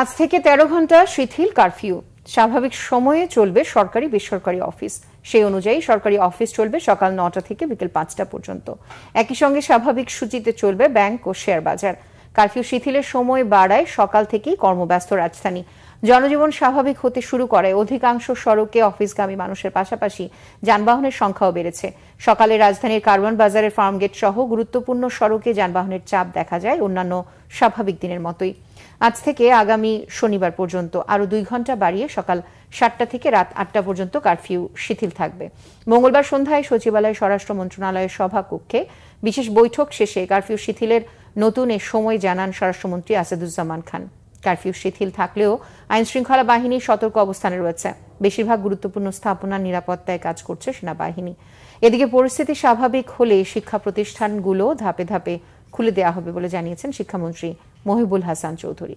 আজ থেকে ১৩ ঘন্টা শিথিল কারফিউ স্বাভাবিক সময়ে চলবে সরকারি বেসরকারি অফিস সেই অনুযায়ী সরকারি অফিস চলবে সকাল নটা থেকে বিকেল পাঁচটা পর্যন্ত একই সঙ্গে স্বাভাবিক সূচিতে চলবে ব্যাংক ও শেয়ার বাজার কারফিউ শিথিলের সময় বাড়ায় সকাল থেকেই কর্মব্যস্ত রাজধানী জনজীবন স্বাভাবিক হতে শুরু করে অধিকাংশ সড়কে অফিসগামী মানুষের পাশাপাশি যানবাহনের সংখ্যাও বেড়েছে সকালে রাজধানীর কার্বন বাজারের ফার্মগেট সহ গুরুত্বপূর্ণ সড়কে যানবাহনের চাপ দেখা যায় অন্যান্য স্বাভাবিক দিনের মতোই আজ থেকে আগামী শনিবার পর্যন্ত আরও দুই ঘন্টা বাড়িয়ে সকাল সাতটা থেকে রাত আটটা পর্যন্ত কারফিউ শিথিল থাকবে মঙ্গলবার সন্ধ্যায় সচিবালয় স্বরাষ্ট্র মন্ত্রণালয়ের সভাকক্ষে বিশেষ বৈঠক শেষে কারফিউ শিথিলের নতুন এ সময় জানান স্বরাষ্ট্রমন্ত্রী আসাদুজ্জামান খান কারফিউ শিথিল থাকলেও আইন শৃঙ্খলা বাহিনী সতর্ক অবস্থানে রয়েছে বেশিরভাগ গুরুত্বপূর্ণ স্থাপনার নিরাপত্তায় কাজ করছে সেনাবাহিনী এদিকে পরিস্থিতি স্বাভাবিক হলে শিক্ষা প্রতিষ্ঠানগুলো ধাপে ধাপে খুলে দেওয়া হবে বলে জানিয়েছেন শিক্ষামন্ত্রী মহিবুল হাসান চৌধুরী